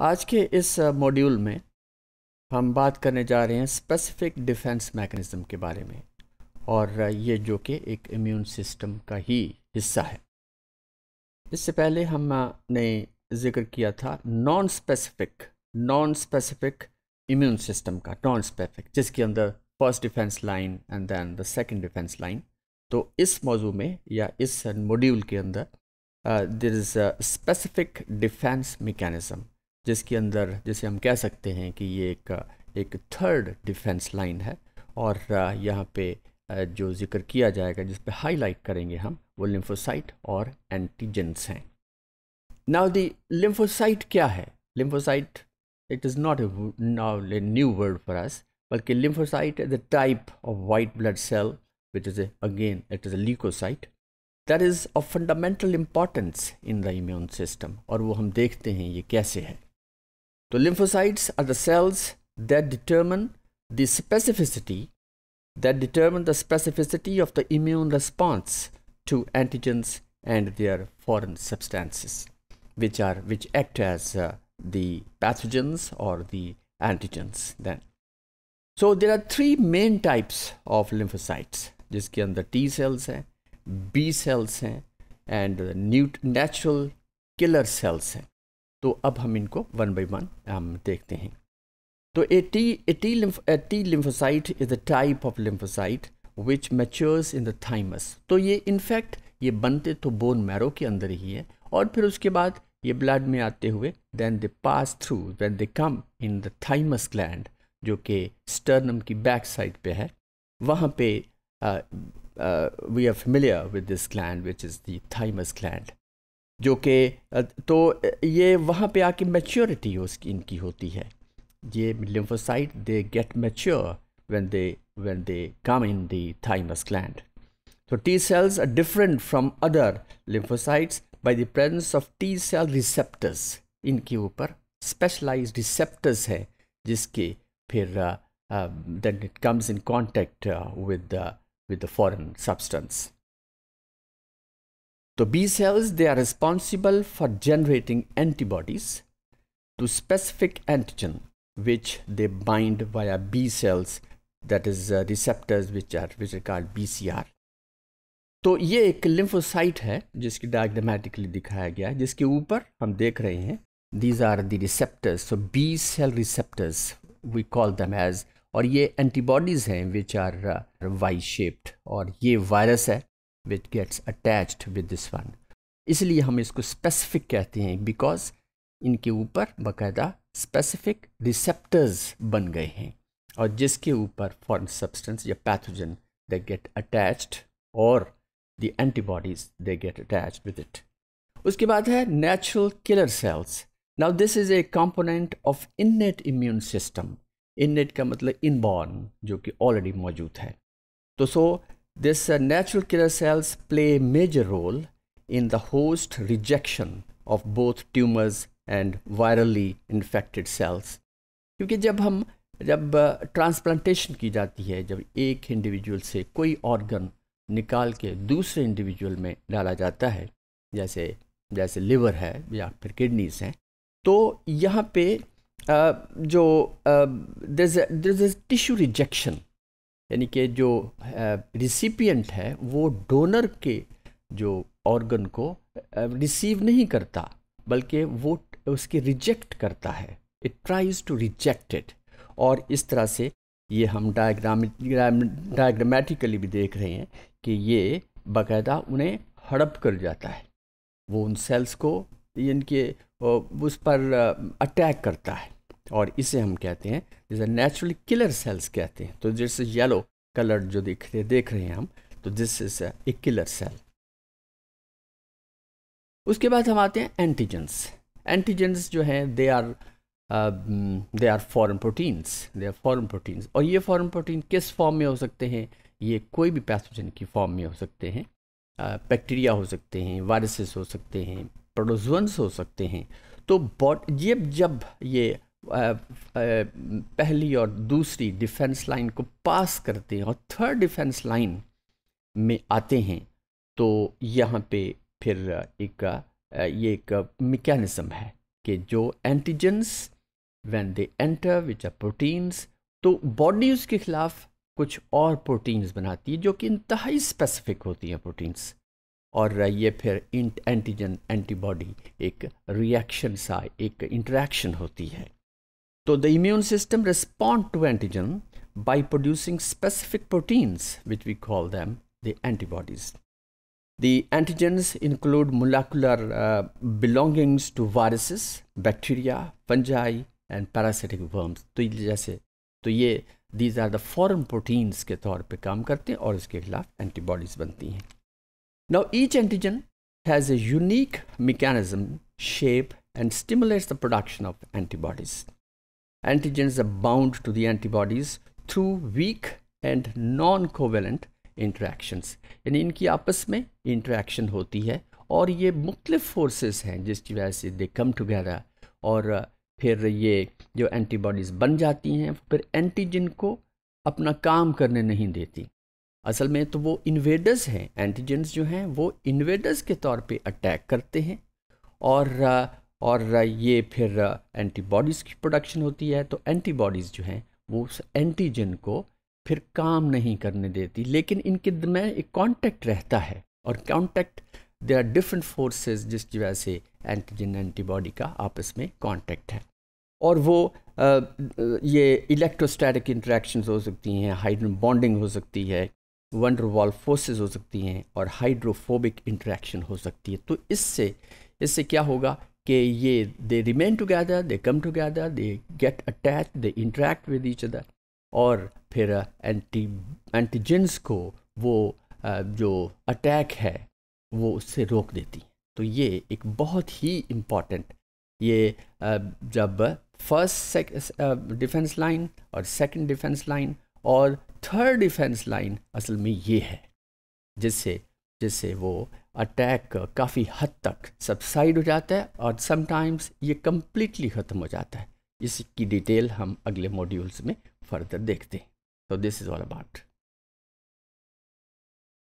आज के इस मॉड्यूल में हम बात करने जा रहे हैं स्पेसिफिक डिफेंस मैकेनिज़्म के बारे में और ये जो कि एक इम्यून सिस्टम का ही हिस्सा है इससे पहले हमने जिक्र किया था non specific non specific immune system का नॉन स्पेसिफिक जिसके अंदर first defence line and then the second defence line तो इस मौजू में या इस मॉड्यूल के अंदर there is a specific defence mechanism जिसके अंदर जिसे हम कह सकते हैं कि ये एक एक थर्ड डिफेंस लाइन है और यहाँ पे जो जिक्र किया जाएगा जिस पे हाईलाइट करेंगे हम वो लिम्फोसाइट और एंटीजेंस हैं नाउ द लिम्फोसाइट क्या है lymphocyte it is not now a new word for us बल्कि lymphocyte is a type of white blood cell which is a again it is a leucocyte that is a fundamental importance in the immune system और वो हम देखते हैं ये कैसे है So lymphocytes are the cells that determine the specificity that determine the specificity of the immune response to antigens and their foreign substances which are which act as uh, the pathogens or the antigens then so there are three main types of lymphocytes the T cells cells eh, B cells cells eh, and the natural killer cells हैं eh. तो अब हम इनको one by one हम देखते हैं तो a T a T lymph a T lymphocyte is a type of lymphocyte which matures in the thymus तो ये इनफैक्ट ये बनते तो बोन मैरो के अंदर ही है और फिर उसके बाद ये ब्लड में आते हुए then they pass through then they come in the thymus gland जो कि स्टर्नम की बैक साइड पे है वहाँ पे we are familiar with this gland which is the thymus gland जो कि तो ये वहाँ पे आके मैच्योरिटी उसकी इनकी होती है ये lymphocyte they get mature when they when they come in the thymus gland तो T cells are different from other lymphocytes by the presence of T cell receptors इनके ऊपर स्पेशलाइज रिसेप्टर्स है जिसके फिर then it comes in contact with with the foreign substance तो B cells they are responsible for generating antibodies to specific antigen which they bind via B cells that is receptors which are which record B C R तो ये एक lymphocyte है जिसकी diagrammatically दिखाया गया है जिसके ऊपर हम देख रहे हैं these are the receptors so B cell receptors we call them as और ये एंटीबॉडीज हैं विच आर वाई शेप्ड और ये वायरस है which gets attached with this one इसलिए हम इसको स्पेसिफिक कहते हैं बिकॉज इनके ऊपर बाकायदा स्पेसिफिक रिसेप्टर्स बन गए हैं और जिसके ऊपर फॉरन सब्सटेंस या पैथोजन दे गेट अटैच्ड और the antibodies they get attach with it उसके बाद है natural killer cells now this is a component of innate immune system innate का मतलब इनबॉर्न जो कि ऑलरेडी मौजूद है तो so These uh, natural killer cells play a major role in the host rejection of both tumors and virally infected cells क्योंकि जब हम जब ट्रांसप्लांटेशन uh, की जाती है जब एक इंडिविजुअल से कोई ऑर्गन निकाल के दूसरे इंडिविजुअल में डाला जाता है जैसे जैसे लिवर है या फिर किडनीज हैं तो यहाँ पे uh, जो दिस टिश्यू रिजेक्शन यानी कि जो रिसिपियंट है वो डोनर के जो ऑर्गन को रिसीव नहीं करता बल्कि वो उसके रिजेक्ट करता है it tries to reject it और इस तरह से ये हम डायग्राम डायग्रामेटिकली भी देख रहे हैं कि ये बाकायदा उन्हें हड़प कर जाता है वो उन सेल्स को इनके उस पर अटैक करता है और इसे हम कहते हैं जैसे नेचुरली किलर सेल्स कहते हैं तो जैसे येलो कलर जो देख रहे देख रहे हैं हम तो this is a killer cell उसके बाद हम आते हैं एंटीजेंस एंटीजेंस जो हैं they are they are foreign proteins they are foreign proteins और ये फॉरन प्रोटीन किस फॉर्म में हो सकते हैं ये कोई भी पैथोजन की फॉर्म में हो सकते हैं बैक्टीरिया uh, हो सकते हैं वायरसेस हो सकते हैं प्रोडोजन्स हो सकते हैं तो बॉड ये जब ये पहली और दूसरी डिफेंस लाइन को पास करते हैं और थर्ड डिफेंस लाइन में आते हैं तो यहाँ पे फिर एक ये एक मेकैनिज़्म है कि जो antigens when they enter which are proteins तो बॉडी उसके खिलाफ कुछ और प्रोटीन्स बनाती है जो कि इंतहाई स्पेसिफिक होती हैं प्रोटीन्स और ये फिर एंटीजन एंटीबॉडी एक रिएक्शन सा एक इंटरेक्शन होती है So the immune system respond to antigen by producing specific proteins, which we call them the antibodies. The antigens include molecular uh, belongings to viruses, bacteria, fungi, and parasitic worms. So जैसे तो ये these are the foreign proteins के तौर पे काम करते हैं और इसके खिलाफ antibodies बनती हैं. Now each antigen has a unique mechanism, shape, and stimulates the production of antibodies. antigens are bound to the antibodies through weak and non covalent interactions यानी इनकी आपस में इंट्रैक्शन होती है और ये मुख्तफ़ फोर्सेस हैं जिसकी वजह से दे कम टुगेदर और फिर ये जो एंटीबॉडीज़ बन जाती हैं फिर एंटीजन को अपना काम करने नहीं देती असल में तो वो इन्वेडर्स हैं एंटीजेंस जो हैं वो इन्वेडर्स के तौर पे अटैक करते हैं और और ये फिर एंटीबॉडीज़ की प्रोडक्शन होती है तो एंटीबॉडीज़ जो हैं वो उस एंटीजन को फिर काम नहीं करने देती लेकिन इनके में एक कांटेक्ट रहता है और contact there are different forces जिस वजह से एंटीजन एंटीबॉडी का आपस में कांटेक्ट है और वो आ, ये इलेक्ट्रोस्टैटिक इंट्रैक्शन हो सकती हैं हाइड्रोजन बॉन्डिंग हो सकती है वनडरवॉल फोर्सेज हो सकती हैं और हाइड्रोफोबिक इंट्रैक्शन हो सकती है तो इससे इससे क्या होगा कि ये they remain together they come together they get attach they interact with each other और फिर एंटी uh, एंटीजेंस को वो uh, जो अटैक है वो उससे रोक देती हैं तो ये एक बहुत ही इम्पॉर्टेंट ये uh, जब फर्स्ट डिफेंस लाइन और सेकंड डिफेंस लाइन और थर्ड डिफेंस लाइन असल में ये है जिससे जिससे वो अटैक काफ़ी हद तक सब्साइड हो जाता है और समटाइम्स ये कम्प्लीटली ख़त्म हो जाता है इसकी डिटेल हम अगले मॉड्यूल्स में फर्दर देखते हैं तो दिस इज़ ऑल अबाउट